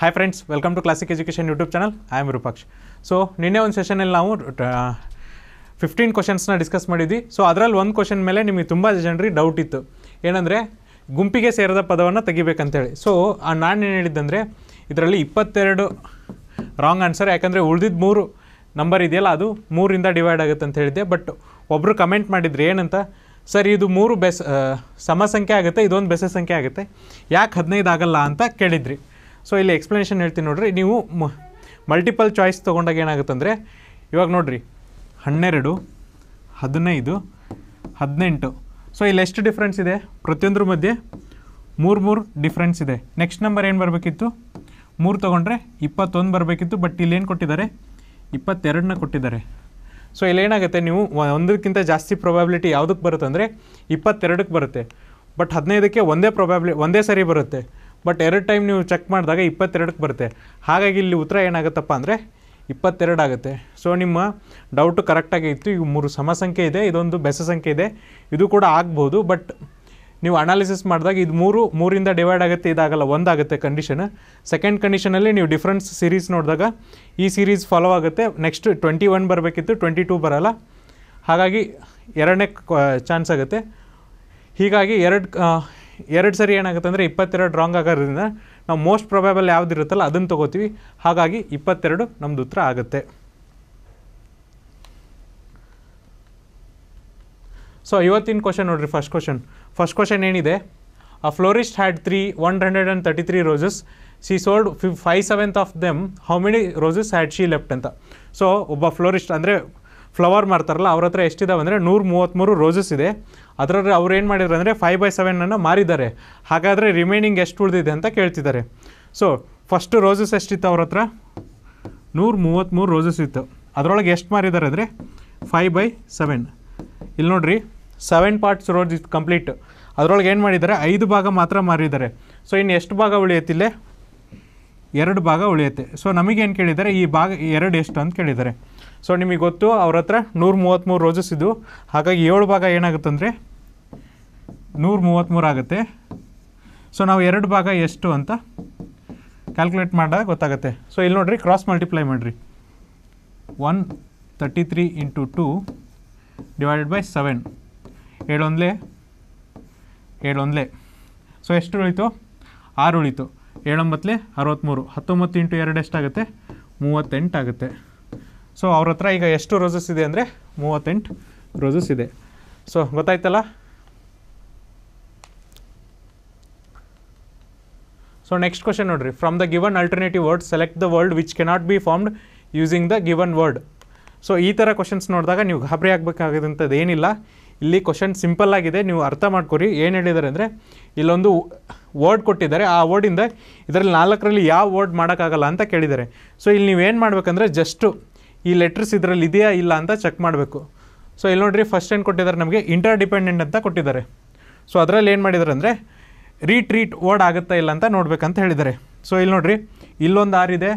hi friends welcome to Classic education YouTube channel I am Rupaksh so ನಿನ್ನೆ ಒಂದು ಸೆಷನಲ್ಲಿ ನಾವು ಫಿಫ್ಟೀನ್ ಕ್ವಶನ್ಸ್ನ ಡಿಸ್ಕಸ್ ಮಾಡಿದ್ವಿ ಸೊ ಅದರಲ್ಲಿ ಒಂದು ಕ್ವಶನ್ ಮೇಲೆ ನಿಮಗೆ ತುಂಬ ಜನರಿಗೆ ಡೌಟ್ ಇತ್ತು ಏನಂದರೆ ಗುಂಪಿಗೆ ಸೇರಿದ ಪದವನ್ನು ತೆಗಿಬೇಕಂತೇಳಿ ಸೊ ನಾನು ಏನು ಹೇಳಿದ್ದಂದರೆ ಇದರಲ್ಲಿ ಇಪ್ಪತ್ತೆರಡು ರಾಂಗ್ ಆನ್ಸರ್ ಯಾಕಂದರೆ ಉಳಿದಿದ್ದ ಮೂರು ನಂಬರ್ ಇದೆಯಲ್ಲ ಅದು ಮೂರಿಂದ ಡಿವೈಡ್ ಆಗುತ್ತೆ ಅಂತ ಹೇಳಿದ್ದೆ ಬಟ್ ಒಬ್ಬರು ಕಮೆಂಟ್ ಮಾಡಿದ್ರು ಏನಂತ ಸರ್ ಇದು ಮೂರು ಬೆಸ ಸಮ ಸಂಖ್ಯೆ ಆಗುತ್ತೆ ಇದೊಂದು ಬೆಸ ಸಂಖ್ಯೆ ಆಗುತ್ತೆ ಯಾಕೆ ಹದಿನೈದು ಆಗಲ್ಲ ಅಂತ ಕೇಳಿದ್ರಿ ಸೊ ಇಲ್ಲಿ ಎಕ್ಸ್ಪ್ಲನೇಷನ್ ಹೇಳ್ತೀನಿ ನೋಡ್ರಿ ನೀವು ಮಲ್ಟಿಪಲ್ ಚಾಯ್ಸ್ ತೊಗೊಂಡಾಗ ಅಂದರೆ ಇವಾಗ ನೋಡ್ರಿ ಹನ್ನೆರಡು ಹದಿನೈದು ಹದಿನೆಂಟು ಸೊ ಇಲ್ಲಿ ಎಷ್ಟು ಡಿಫ್ರೆನ್ಸ್ ಇದೆ ಪ್ರತಿಯೊಂದ್ರ ಮಧ್ಯೆ ಮೂರು ಮೂರು ಡಿಫ್ರೆನ್ಸ್ ಇದೆ ನೆಕ್ಸ್ಟ್ ನಂಬರ್ ಏನು ಬರಬೇಕಿತ್ತು ಮೂರು ತೊಗೊಂಡ್ರೆ ಇಪ್ಪತ್ತೊಂದು ಬರಬೇಕಿತ್ತು ಬಟ್ ಇಲ್ಲೇನು ಕೊಟ್ಟಿದ್ದಾರೆ ಇಪ್ಪತ್ತೆರಡನ್ನ ಕೊಟ್ಟಿದ್ದಾರೆ ಸೊ ಇಲ್ಲೇನಾಗುತ್ತೆ ನೀವು ಒಂದಕ್ಕಿಂತ ಜಾಸ್ತಿ ಪ್ರೊಬ್ಯಾಬಿಲಿಟಿ ಯಾವುದಕ್ಕೆ ಬರುತ್ತೆ ಅಂದರೆ ಇಪ್ಪತ್ತೆರಡಕ್ಕೆ ಬರುತ್ತೆ ಬಟ್ ಹದಿನೈದಕ್ಕೆ ಒಂದೇ ಪ್ರೊಬ್ಯಾಬ್ಲಿ ಒಂದೇ ಸರಿ ಬರುತ್ತೆ ಬಟ್ ಎರಡು ಟೈಮ್ ನೀವು ಚೆಕ್ ಮಾಡಿದಾಗ ಇಪ್ಪತ್ತೆರಡಕ್ಕೆ ಬರುತ್ತೆ ಹಾಗಾಗಿ ಇಲ್ಲಿ ಉತ್ತರ ಏನಾಗುತ್ತಪ್ಪ ಅಂದರೆ ಇಪ್ಪತ್ತೆರಡು ಆಗುತ್ತೆ ಸೊ ನಿಮ್ಮ ಡೌಟು ಕರೆಕ್ಟಾಗಿ ಇತ್ತು ಈಗ ಮೂರು ಸಮಸಂಖ್ಯೆ ಇದೆ ಇದೊಂದು ಬೆಸ ಸಂಖ್ಯೆ ಇದೆ ಇದು ಕೂಡ ಆಗ್ಬೋದು ಬಟ್ ನೀವು ಅನಾಲಿಸಿಸ್ ಮಾಡಿದಾಗ ಇದು ಮೂರು ಮೂರಿಂದ ಡಿವೈಡ್ ಆಗುತ್ತೆ ಇದಾಗಲ್ಲ ಒಂದಾಗುತ್ತೆ ಕಂಡೀಷನ್ ಸೆಕೆಂಡ್ ಕಂಡೀಷನಲ್ಲಿ ನೀವು ಡಿಫ್ರೆನ್ಸ್ ಸೀರೀಸ್ ನೋಡಿದಾಗ ಈ ಸೀರೀಸ್ ಫಾಲೋ ಆಗುತ್ತೆ ನೆಕ್ಸ್ಟ್ ಟ್ವೆಂಟಿ ಒನ್ ಬರಬೇಕಿತ್ತು ಟ್ವೆಂಟಿ ಟೂ ಬರೋಲ್ಲ ಹಾಗಾಗಿ ಎರಡನೇ ಚಾನ್ಸ್ ಆಗುತ್ತೆ ಹೀಗಾಗಿ ಎರಡು ಎರಡು ಸರಿ ಏನಾಗುತ್ತೆ ಅಂದರೆ ಇಪ್ಪತ್ತೆರಡು ರಾಂಗ್ ಆಗೋದ್ರಿಂದ ನಾವು ಮೋಸ್ಟ್ ಪ್ರೊಬ್ಯಾಬಲ್ ಯಾವುದಿರುತ್ತಲ್ಲ ಅದನ್ನು ತೊಗೋತೀವಿ ಹಾಗಾಗಿ ಇಪ್ಪತ್ತೆರಡು ನಮ್ಮದು ಉತ್ತರ ಆಗುತ್ತೆ ಸೊ ಇವತ್ತಿನ ಕ್ವಶನ್ ನೋಡಿರಿ ಫಸ್ಟ್ ಕ್ವಶನ್ ಫಸ್ಟ್ ಕ್ವಶನ್ ಏನಿದೆ a florist had three one hundred and thirty three roses she sold ಫಿ five seventh of them how many roses had she left ಅಂತ ಸೊ ಒಬ್ಬ ಫ್ಲೋರಿಸ್ಟ್ ಅಂದರೆ ಫ್ಲವರ್ ಮಾಡ್ತಾರಲ್ಲ ಅವ್ರ ಹತ್ರ ಎಷ್ಟಿದಾವೆ ಅಂದರೆ ನೂರು ಮೂವತ್ತ್ಮೂರು ರೋಸಸ್ ಇದೆ ಅದರಲ್ಲಿ ಅವ್ರು ಏನು ಮಾಡಿದ್ರು ಅಂದರೆ ಫೈವ್ ಬೈ ಸೆವೆನನ್ನು ಮಾರಿದ್ದಾರೆ ಹಾಗಾದರೆ ರಿಮೈನಿಂಗ್ ಎಷ್ಟು ಉಳಿದಿದೆ ಅಂತ ಕೇಳ್ತಿದ್ದಾರೆ ಸೊ ಫಸ್ಟು ರೋಸಸ್ ಎಷ್ಟಿತ್ತು ಅವ್ರ ಹತ್ರ ನೂರು ಮೂವತ್ತ್ಮೂರು ರೋಸಸ್ ಇತ್ತು ಅದರೊಳಗೆ ಎಷ್ಟು ಮಾರಿದ್ದಾರೆ ಅಂದರೆ ಫೈವ್ ಬೈ ಸೆವೆನ್ ಇಲ್ಲಿ ನೋಡ್ರಿ ಸೆವೆನ್ ಪಾರ್ಟ್ಸ್ ರೋಸ್ ಇತ್ತು ಕಂಪ್ಲೀಟ್ ಅದರೊಳಗೆ ಏನು ಮಾಡಿದ್ದಾರೆ ಐದು ಭಾಗ ಮಾತ್ರ ಮಾರಿದ್ದಾರೆ ಸೊ ಇನ್ನು ಎಷ್ಟು ಭಾಗ ಉಳಿಯತ್ತಿಲ್ಲೇ ಎರಡು ಭಾಗ ಉಳಿಯುತ್ತೆ ಸೊ ನಮಗೇನು ಕೇಳಿದ್ದಾರೆ ಈ ಭಾಗ ಎರಡು ಎಷ್ಟು ಅಂತ ಕೇಳಿದ್ದಾರೆ ಸೊ ನಿಮಗೆ ಗೊತ್ತು ಅವ್ರ ಹತ್ರ ನೂರು ಮೂವತ್ತ್ಮೂರು ರೋಜಸ್ ಇದು ಹಾಗಾಗಿ ಏಳು ಭಾಗ ಏನಾಗುತ್ತೆ ಅಂದರೆ ನೂರ ಮೂವತ್ತ್ಮೂರು ಆಗುತ್ತೆ ಸೊ ನಾವು ಎರಡು ಭಾಗ ಎಷ್ಟು ಅಂತ ಕ್ಯಾಲ್ಕುಲೇಟ್ ಮಾಡಿದಾಗ ಗೊತ್ತಾಗುತ್ತೆ ಸೊ ಇಲ್ಲಿ ನೋಡಿರಿ ಕ್ರಾಸ್ ಮಲ್ಟಿಪ್ಲೈ ಮಾಡಿರಿ one thirty three into two divided by seven ಏಳೊಂದಲೇ ಏಳೊಂದಲೇ ಸೊ ಎಷ್ಟು ಉಳಿತು ಆರು ಉಳಿತು ಏಳೊಂಬತ್ತಲೇ ಅರವತ್ತ್ಮೂರು ಹತ್ತೊಂಬತ್ತು ಇಂಟು ಎರಡು ಎಷ್ಟಾಗುತ್ತೆ ಮೂವತ್ತೆಂಟಾಗುತ್ತೆ ಸೊ ಅವ್ರ ಹತ್ರ ಈಗ ಎಷ್ಟು ರೋಸಸ್ ಇದೆ ಅಂದರೆ ಮೂವತ್ತೆಂಟು ರೋಸಸ್ ಇದೆ ಸೊ ಗೊತ್ತಾಯ್ತಲ್ಲ ಸೊ ನೆಕ್ಸ್ಟ್ ಕ್ವಶನ್ ನೋಡ್ರಿ from the given alternative word select the word which cannot be formed using the given word so ಈ ಥರ ಕ್ವಶನ್ಸ್ ನೋಡಿದಾಗ ನೀವು ಗಾಬರಿ ಆಗಬೇಕಾಗಿದ್ದಂಥದ್ದು ಏನಿಲ್ಲ ಇಲ್ಲಿ ಕ್ವಶನ್ ಸಿಂಪಲ್ ಆಗಿದೆ ನೀವು ಅರ್ಥ ಮಾಡ್ಕೊರಿ ಏನು ಹೇಳಿದ್ದಾರೆ ಅಂದರೆ ಇಲ್ಲೊಂದು ವರ್ಡ್ ಕೊಟ್ಟಿದ್ದಾರೆ ಆ ವರ್ಡಿಂದ ಇದರಲ್ಲಿ ನಾಲ್ಕರಲ್ಲಿ ಯಾವ ವರ್ಡ್ ಮಾಡೋಕ್ಕಾಗಲ್ಲ ಅಂತ ಕೇಳಿದ್ದಾರೆ ಸೊ ಇಲ್ಲಿ ನೀವೇನು ಮಾಡಬೇಕಂದ್ರೆ ಜಸ್ಟು ಈ ಲೆಟರ್ಸ್ ಇದರಲ್ಲಿ ಇದೆಯಾ ಇಲ್ಲ ಅಂತ ಚೆಕ್ ಮಾಡಬೇಕು ಸೊ ಇಲ್ಲಿ ನೋಡ್ರಿ ಫಸ್ಟ್ ಏನು ಕೊಟ್ಟಿದ್ದಾರೆ ನಮಗೆ ಇಂಟರ್ ಡಿಪೆಂಡೆಂಟ್ ಅಂತ ಕೊಟ್ಟಿದ್ದಾರೆ ಸೊ ಅದರಲ್ಲಿ ಏನು ಮಾಡಿದ್ದಾರೆ ಅಂದರೆ ರೀಟ್ರೀಟ್ ವರ್ಡ್ ಆಗುತ್ತಾ ಇಲ್ಲ ಅಂತ ನೋಡ್ಬೇಕಂತ ಹೇಳಿದ್ದಾರೆ ಸೊ ಇಲ್ಲಿ ನೋಡ್ರಿ ಇಲ್ಲೊಂದು ಆರ್ ಇದೆ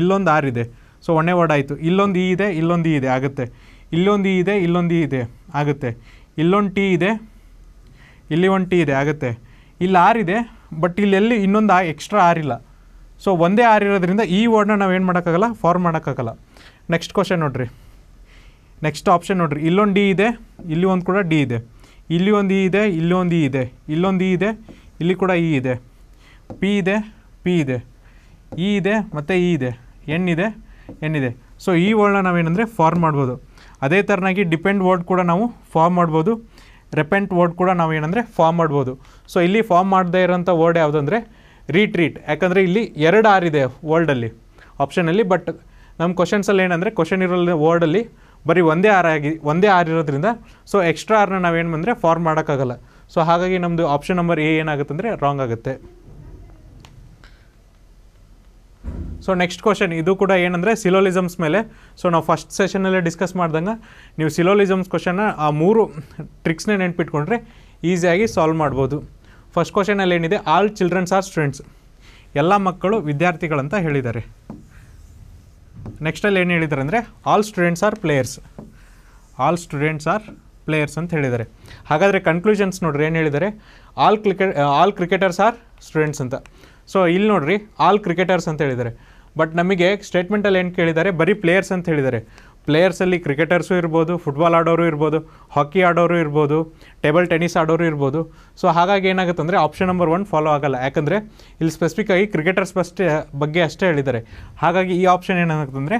ಇಲ್ಲೊಂದು ಆರ್ ಇದೆ ಸೊ ಒಣೆ ವರ್ಡ್ ಆಯಿತು ಇಲ್ಲೊಂದು ಇ e ಇದೆ ಇಲ್ಲೊಂದು ಇ e ಇದೆ ಆಗುತ್ತೆ ಇಲ್ಲೊಂದು ಇ e ಇದೆ ಇಲ್ಲೊಂದು ಇ ಇದೆ ಆಗುತ್ತೆ ಇಲ್ಲೊಂದು ಟಿ ಇದೆ ಇಲ್ಲಿ ಒಂದು ಟಿ ಇದೆ ಆಗುತ್ತೆ ಇಲ್ಲಿ ಆರ್ ಇದೆ ಬಟ್ ಇಲ್ಲೆಲ್ಲಿ ಇನ್ನೊಂದು ಆ ಎಕ್ಸ್ಟ್ರಾ ಇಲ್ಲ ಸೊ ಒಂದೇ ಆರ್ ಇರೋದ್ರಿಂದ ಈ ವರ್ಡನ್ನ ನಾವು ಏನು ಮಾಡೋಕ್ಕಾಗಲ್ಲ ಫಾರ್ಮ್ ಮಾಡೋಕ್ಕಾಗಲ್ಲ ನೆಕ್ಸ್ಟ್ ಕ್ವಶನ್ ನೋಡ್ರಿ ನೆಕ್ಸ್ಟ್ ಆಪ್ಷನ್ ನೋಡ್ರಿ ಇಲ್ಲೊಂದು ಡಿ ಇದೆ ಇಲ್ಲಿ ಒಂದು ಕೂಡ ಡಿ ಇದೆ ಇಲ್ಲಿ ಒಂದು ಇ e ಇದೆ ಇಲ್ಲಿ ಒಂದು ಇ e ಇದೆ ಇಲ್ಲೊಂದು ಇ e ಇದೆ ಇಲ್ಲಿ ಕೂಡ ಇ ಇದೆ ಪಿ ಇದೆ ಪಿ ಇದೆ ಇ ಇದೆ ಮತ್ತು ಇ ಇದೆ ಎನ್ ಇದೆ ಸೊ ಈ ವರ್ಡ್ನ ನಾವೇನಂದರೆ ಫಾರ್ಮ್ ಮಾಡ್ಬೋದು ಅದೇ ಥರನಾಗಿ ಡಿಪೆಂಡ್ ವರ್ಡ್ ಕೂಡ ನಾವು ಫಾರ್ಮ್ ಮಾಡ್ಬೋದು ರೆಪೆಂಟ್ ವರ್ಡ್ ಕೂಡ ನಾವು ಏನಂದರೆ ಫಾರ್ಮ್ ಮಾಡ್ಬೋದು ಸೊ ಇಲ್ಲಿ ಫಾರ್ಮ್ ಮಾಡದೇ ಇರೋಂಥ ವರ್ಡ್ ಯಾವುದಂದ್ರೆ ರೀಟ್ರೀಟ್ ಯಾಕಂದರೆ ಇಲ್ಲಿ ಎರಡು ಆರ್ ಇದೆ ವರ್ಲ್ಡಲ್ಲಿ ಆಪ್ಷನಲ್ಲಿ ಬಟ್ ನಮ್ಮ ಕ್ವಶನ್ಸಲ್ಲಿ ಏನಂದರೆ ಕ್ವಶನ್ ಇರೋ ವರ್ಡಲ್ಲಿ ಬರೀ ಒಂದೇ ಆರ್ ಆಗಿ ಒಂದೇ ಆರ್ ಇರೋದ್ರಿಂದ ಸೊ ಎಕ್ಸ್ಟ್ರಾ ಆರ್ನ ನಾವೇನು ಬಂದರೆ ಫಾರ್ಮ್ ಮಾಡೋಕ್ಕಾಗಲ್ಲ ಸೊ ಹಾಗಾಗಿ ನಮ್ಮದು ಆಪ್ಷನ್ ನಂಬರ್ ಎ ಏನಾಗುತ್ತೆ ಅಂದರೆ ರಾಂಗ್ ಆಗುತ್ತೆ ಸೊ ನೆಕ್ಸ್ಟ್ ಕ್ವಶನ್ ಇದು ಕೂಡ ಏನಂದರೆ ಸಿಲೋಲಿಸಮ್ಸ್ ಮೇಲೆ ಸೊ ನಾವು ಫಸ್ಟ್ ಸೆಷನಲ್ಲೇ ಡಿಸ್ಕಸ್ ಮಾಡ್ದಂಗೆ ನೀವು ಸಿಲೋಲಿಸಮ್ಸ್ ಕ್ವಶನ್ನ ಆ ಮೂರು ಟ್ರಿಕ್ಸ್ನ ನೆನ್ಪಿಟ್ಕೊಂಡ್ರೆ ಈಸಿಯಾಗಿ ಸಾಲ್ವ್ ಮಾಡ್ಬೋದು ಫಸ್ಟ್ ಕ್ವಶನಲ್ಲಿ ಏನಿದೆ ಆಲ್ ಚಿಲ್ಡ್ರನ್ಸ್ ಆರ್ ಸ್ಟೂಡೆಂಟ್ಸ್ ಎಲ್ಲ ಮಕ್ಕಳು ವಿದ್ಯಾರ್ಥಿಗಳಂತ ಹೇಳಿದ್ದಾರೆ ನೆಕ್ಸ್ಟಲ್ಲಿ ಏನು ಹೇಳಿದ್ದಾರೆ ಅಂದರೆ all students are players all students are players ಅಂತ ಹೇಳಿದ್ದಾರೆ ಹಾಗಾದರೆ ಕನ್ಕ್ಲೂಷನ್ಸ್ ನೋಡ್ರಿ ಏನು ಹೇಳಿದ್ದಾರೆ all cricket all cricketers are students ಅಂತ ಸೊ ಇಲ್ಲಿ ನೋಡ್ರಿ ಆಲ್ ಕ್ರಿಕೆಟರ್ಸ್ ಅಂತ ಹೇಳಿದ್ದಾರೆ ಬಟ್ ನಮಗೆ ಸ್ಟೇಟ್ಮೆಂಟಲ್ಲಿ ಏನು ಕೇಳಿದ್ದಾರೆ ಬರೀ ಪ್ಲೇಯರ್ಸ್ ಅಂತ ಹೇಳಿದ್ದಾರೆ ಪ್ಲೇಯರ್ಸಲ್ಲಿ ಕ್ರಿಕೆಟರ್ಸು ಇರ್ಬೋದು ಫುಟ್ಬಾಲ್ ಆಡೋರು ಇರ್ಬೋದು ಹಾಕಿ ಆಡೋರು ಇರ್ಬೋದು ಟೇಬಲ್ ಟೆನ್ನಿಸ್ ಆಡೋರು ಇರ್ಬೋದು ಸೊ ಹಾಗಾಗಿ ಏನಾಗುತ್ತೆ ಅಂದರೆ ಆಪ್ಷನ್ ನಂಬರ್ ಒನ್ ಫಾಲೋ ಆಗಲ್ಲ ಯಾಕಂದರೆ ಇಲ್ಲಿ ಸ್ಪೆಸಿಫಿಕ್ ಆಗಿ ಕ್ರಿಕೆಟರ್ಸ್ ಫಸ್ಟ್ ಬಗ್ಗೆ ಅಷ್ಟೇ ಹೇಳಿದ್ದಾರೆ ಹಾಗಾಗಿ ಈ ಆಪ್ಷನ್ ಏನಾಗುತ್ತೆ ಅಂದರೆ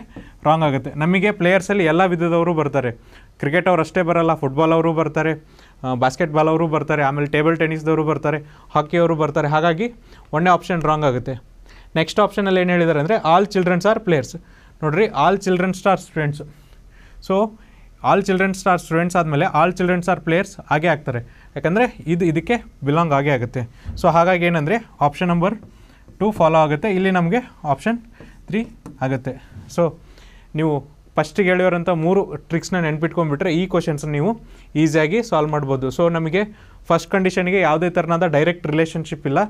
ರಾಂಗ್ ಆಗುತ್ತೆ ನಮಗೆ ಪ್ಲೇಯರ್ಸಲ್ಲಿ ಎಲ್ಲ ವಿಧದವರು ಬರ್ತಾರೆ ಕ್ರಿಕೆಟ್ ಅವ್ರು ಅಷ್ಟೇ ಬರಲ್ಲ ಫುಟ್ಬಾಲ್ ಅವರು ಬರ್ತಾರೆ ಬಾಸ್ಕೆಟ್ಬಾಲ್ ಅವರು ಬರ್ತಾರೆ ಆಮೇಲೆ ಟೇಬಲ್ ಟೆನ್ನಿಸ್ದವರು ಬರ್ತಾರೆ ಹಾಕಿಯವರು ಬರ್ತಾರೆ ಹಾಗಾಗಿ ಒಳ್ಳೆ ಆಪ್ಷನ್ ರಾಂಗ್ ಆಗುತ್ತೆ ನೆಕ್ಸ್ಟ್ ಆಪ್ಷನಲ್ಲಿ ಏನು ಹೇಳಿದ್ದಾರೆ ಅಂದರೆ ಆಲ್ ಚಿಲ್ಡ್ರನ್ಸ್ ಆರ್ ಪ್ಲೇಯರ್ಸ್ ನೋಡ್ರಿ all children star students so all children star students ಆದಮೇಲೆ ಆಲ್ ಚಿಲ್ಡ್ರನ್ಸ್ ಆರ್ ಪ್ಲೇಯರ್ಸ್ ಹಾಗೆ ಆಗ್ತಾರೆ ಯಾಕಂದರೆ ಇದು ಇದಕ್ಕೆ ಬಿಲಾಂಗ್ ಆಗೇ ಆಗುತ್ತೆ ಸೊ ಹಾಗಾಗಿ ಏನಂದರೆ ಆಪ್ಷನ್ ನಂಬರ್ ಟು ಫಾಲೋ ಆಗುತ್ತೆ ಇಲ್ಲಿ ನಮಗೆ ಆಪ್ಷನ್ ತ್ರೀ ಆಗುತ್ತೆ ಸೊ ನೀವು ಫಸ್ಟಿಗೆ ಹೇಳಿರೋಂಥ ಮೂರು ಟ್ರಿಕ್ಸ್ನ ನೆನ್ಪಿಟ್ಕೊಂಡ್ಬಿಟ್ರೆ ಈ ಕ್ವಶನ್ಸ್ ನೀವು ಈಸಿಯಾಗಿ ಸಾಲ್ವ್ ಮಾಡ್ಬೋದು ಸೊ ನಮಗೆ ಫಸ್ಟ್ ಕಂಡೀಷನ್ಗೆ ಯಾವುದೇ ಥರನಾದ ಡೈರೆಕ್ಟ್ ರಿಲೇಷನ್ಶಿಪ್ ಇಲ್ಲ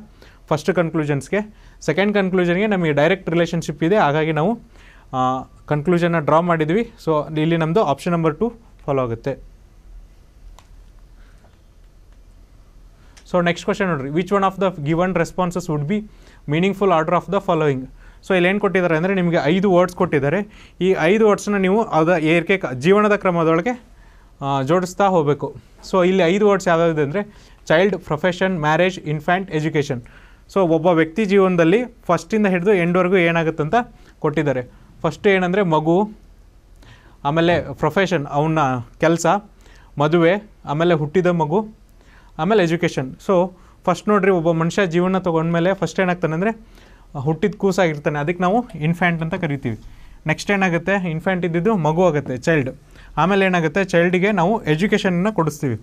ಫಸ್ಟ್ ಕನ್ಕ್ಲೂಷನ್ಸ್ಗೆ ಸೆಕೆಂಡ್ ಕನ್ಕ್ಲೂಷನ್ಗೆ ನಮಗೆ ಡೈರೆಕ್ಟ್ ರಿಲೇಷನ್ಶಿಪ್ ಇದೆ ಹಾಗಾಗಿ ನಾವು ಕನ್ಕ್ಲೂಷನ್ನ ಡ್ರಾ ಮಾಡಿದ್ವಿ ಸೊ ಇಲ್ಲಿ ನಮ್ಮದು ಆಪ್ಷನ್ ನಂಬರ್ ಟು ಫಾಲೋ ಆಗುತ್ತೆ ಸೊ ನೆಕ್ಸ್ಟ್ ಕ್ವಶನ್ ನೋಡ್ರಿ which one of the given responses would be meaningful order of the following so ಇಲ್ಲಿ ಏನು ಕೊಟ್ಟಿದ್ದಾರೆ ಅಂದರೆ ನಿಮಗೆ ಐದು ವರ್ಡ್ಸ್ ಕೊಟ್ಟಿದ್ದಾರೆ ಈ ಐದು ವರ್ಡ್ಸ್ನ ನೀವು ಅದ ಏರಿಕೆ ಜೀವನದ ಕ್ರಮದೊಳಗೆ ಜೋಡಿಸ್ತಾ ಹೋಗಬೇಕು ಸೊ ಇಲ್ಲಿ ಐದು ವರ್ಡ್ಸ್ ಯಾವ್ಯಾವುದಿದೆ ಅಂದರೆ child profession marriage infant education so ಒಬ್ಬ ವ್ಯಕ್ತಿ ಜೀವನದಲ್ಲಿ ಫಸ್ಟಿಂದ ಹಿಡಿದು ಎಂಡ್ವರೆಗೂ ಏನಾಗುತ್ತಂತ ಕೊಟ್ಟಿದ್ದಾರೆ ಫಸ್ಟ್ ಏನಂದರೆ ಮಗು ಆಮೇಲೆ ಪ್ರೊಫೆಷನ್ ಅವನ ಕೆಲಸ ಮದುವೆ ಆಮೇಲೆ ಹುಟ್ಟಿದ ಮಗು ಆಮೇಲೆ ಎಜುಕೇಷನ್ ಸೊ ಫಸ್ಟ್ ನೋಡ್ರಿ ಒಬ್ಬ ಮನುಷ್ಯ ಜೀವನ ತೊಗೊಂಡ್ಮೇಲೆ ಫಸ್ಟ್ ಏನಾಗ್ತಾನೆ ಅಂದರೆ ಹುಟ್ಟಿದ ಕೂಸಾಗಿರ್ತಾನೆ ಅದಕ್ಕೆ ನಾವು ಇನ್ಫ್ಯಾಂಟ್ ಅಂತ ಕರಿತೀವಿ ನೆಕ್ಸ್ಟ್ ಏನಾಗುತ್ತೆ ಇನ್ಫ್ಯಾಂಟ್ ಇದ್ದಿದ್ದು ಮಗು ಆಗುತ್ತೆ ಚೈಲ್ಡ್ ಆಮೇಲೆ ಏನಾಗುತ್ತೆ ಚೈಲ್ಡಿಗೆ ನಾವು ಎಜುಕೇಷನನ್ನು ಕೊಡಿಸ್ತೀವಿ